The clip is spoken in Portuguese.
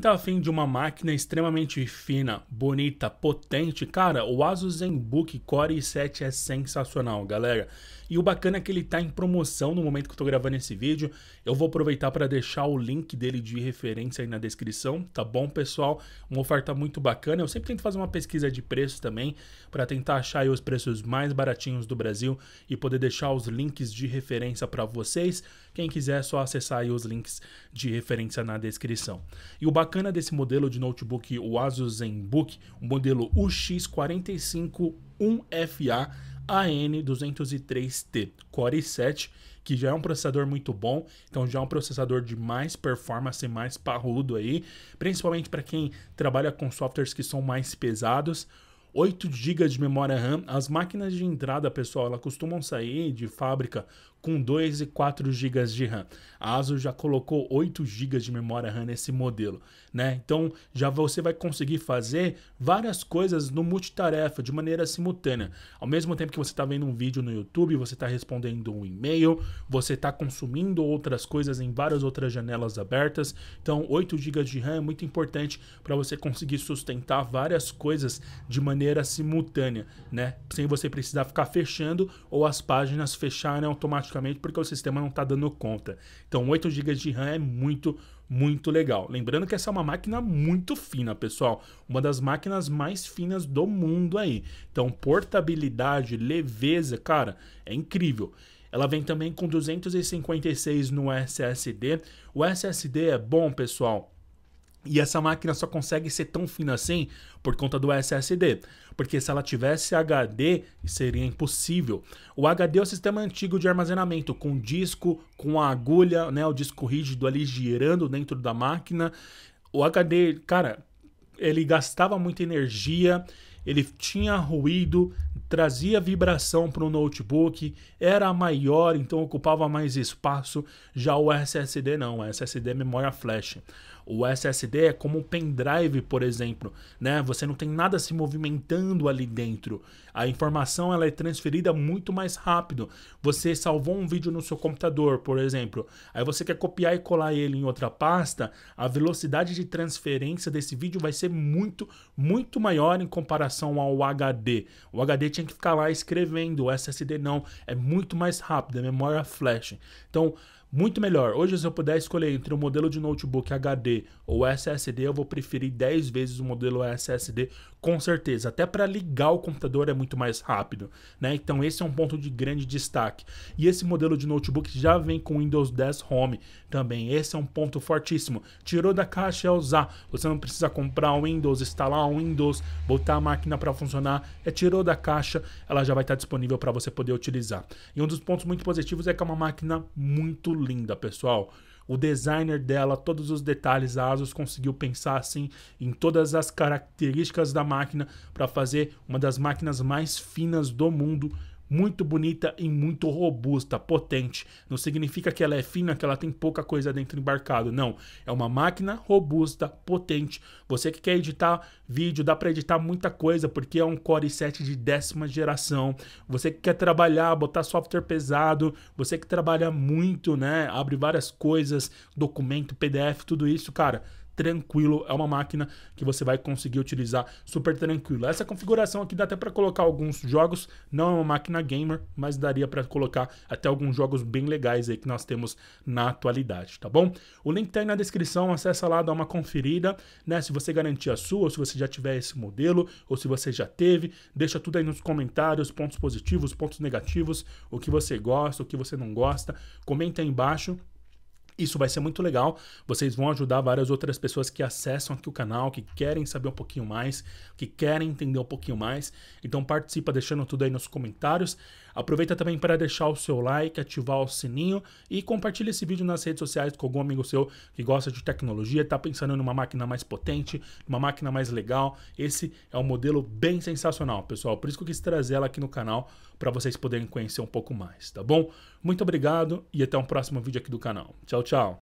Tá afim de uma máquina extremamente fina, bonita, potente, cara, o Asus ZenBook Core i7 é sensacional, galera. E o bacana é que ele tá em promoção no momento que eu tô gravando esse vídeo. Eu vou aproveitar para deixar o link dele de referência aí na descrição, tá bom, pessoal? Uma oferta muito bacana. Eu sempre tento fazer uma pesquisa de preço também para tentar achar os preços mais baratinhos do Brasil e poder deixar os links de referência para vocês. Quem quiser é só acessar os links de referência na descrição. E o bacana desse modelo de notebook, o Asus ZenBook, o modelo UX45 1FA, AN203T Core i7, que já é um processador muito bom, então já é um processador de mais performance, mais parrudo aí, principalmente para quem trabalha com softwares que são mais pesados. 8 GB de memória RAM. As máquinas de entrada, pessoal, elas costumam sair de fábrica com 2 e 4 GB de RAM. A ASUS já colocou 8 GB de memória RAM nesse modelo, né? Então, já você vai conseguir fazer várias coisas no multitarefa, de maneira simultânea. Ao mesmo tempo que você está vendo um vídeo no YouTube, você está respondendo um e-mail, você está consumindo outras coisas em várias outras janelas abertas. Então, 8 GB de RAM é muito importante para você conseguir sustentar várias coisas de maneira maneira simultânea, né? Sem você precisar ficar fechando ou as páginas fecharem automaticamente porque o sistema não está dando conta. Então, 8 GB de RAM é muito, muito legal. Lembrando que essa é uma máquina muito fina, pessoal. Uma das máquinas mais finas do mundo aí. Então, portabilidade, leveza, cara, é incrível. Ela vem também com 256 no SSD. O SSD é bom, pessoal e essa máquina só consegue ser tão fina assim por conta do SSD, porque se ela tivesse HD, seria impossível. O HD é o sistema antigo de armazenamento, com disco, com a agulha, né, o disco rígido ali girando dentro da máquina. O HD, cara, ele gastava muita energia ele tinha ruído, trazia vibração para o notebook, era maior, então ocupava mais espaço. Já o SSD não, o SSD é memória flash. O SSD é como um pendrive, por exemplo, né? Você não tem nada se movimentando ali dentro. A informação ela é transferida muito mais rápido. Você salvou um vídeo no seu computador, por exemplo, aí você quer copiar e colar ele em outra pasta, a velocidade de transferência desse vídeo vai ser muito, muito maior em comparação relação ao HD. O HD tinha que ficar lá escrevendo, o SSD não. É muito mais rápido, é memória flash. Então, muito melhor. Hoje, se eu puder escolher entre um modelo de notebook HD ou SSD, eu vou preferir 10 vezes o modelo SSD, com certeza. Até para ligar o computador é muito mais rápido, né? Então, esse é um ponto de grande destaque. E esse modelo de notebook já vem com Windows 10 Home também. Esse é um ponto fortíssimo. Tirou da caixa é usar. Você não precisa comprar um Windows, instalar um Windows, botar a máquina para funcionar. É tirou da caixa, ela já vai estar disponível para você poder utilizar. E um dos pontos muito positivos é que é uma máquina muito linda, pessoal. O designer dela, todos os detalhes, a Asus conseguiu pensar assim em todas as características da máquina para fazer uma das máquinas mais finas do mundo muito bonita e muito robusta, potente. Não significa que ela é fina, que ela tem pouca coisa dentro embarcado. Não, é uma máquina robusta, potente. Você que quer editar vídeo, dá para editar muita coisa, porque é um Core 7 de décima geração. Você que quer trabalhar, botar software pesado, você que trabalha muito, né, abre várias coisas, documento, PDF, tudo isso, cara, tranquilo. É uma máquina que você vai conseguir utilizar super tranquilo. Essa configuração aqui dá até para colocar alguns jogos. Não é uma máquina gamer, mas daria para colocar até alguns jogos bem legais aí que nós temos na atualidade, tá bom? O link tá aí na descrição, acessa lá, dá uma conferida, né? Se você garantir a sua, ou se você já tiver esse modelo, ou se você já teve, deixa tudo aí nos comentários, pontos positivos, pontos negativos, o que você gosta, o que você não gosta. Comenta aí embaixo isso vai ser muito legal. Vocês vão ajudar várias outras pessoas que acessam aqui o canal, que querem saber um pouquinho mais, que querem entender um pouquinho mais. Então participa deixando tudo aí nos comentários. Aproveita também para deixar o seu like, ativar o sininho e compartilha esse vídeo nas redes sociais com algum amigo seu que gosta de tecnologia, está pensando numa máquina mais potente, uma máquina mais legal. Esse é um modelo bem sensacional, pessoal. Por isso que eu quis trazer ela aqui no canal para vocês poderem conhecer um pouco mais, tá bom? Muito obrigado e até um próximo vídeo aqui do canal. Tchau, tchau!